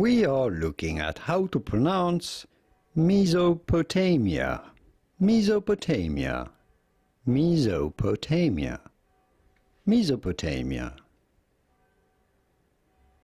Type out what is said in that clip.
We are looking at how to pronounce Mesopotamia, Mesopotamia, Mesopotamia, Mesopotamia.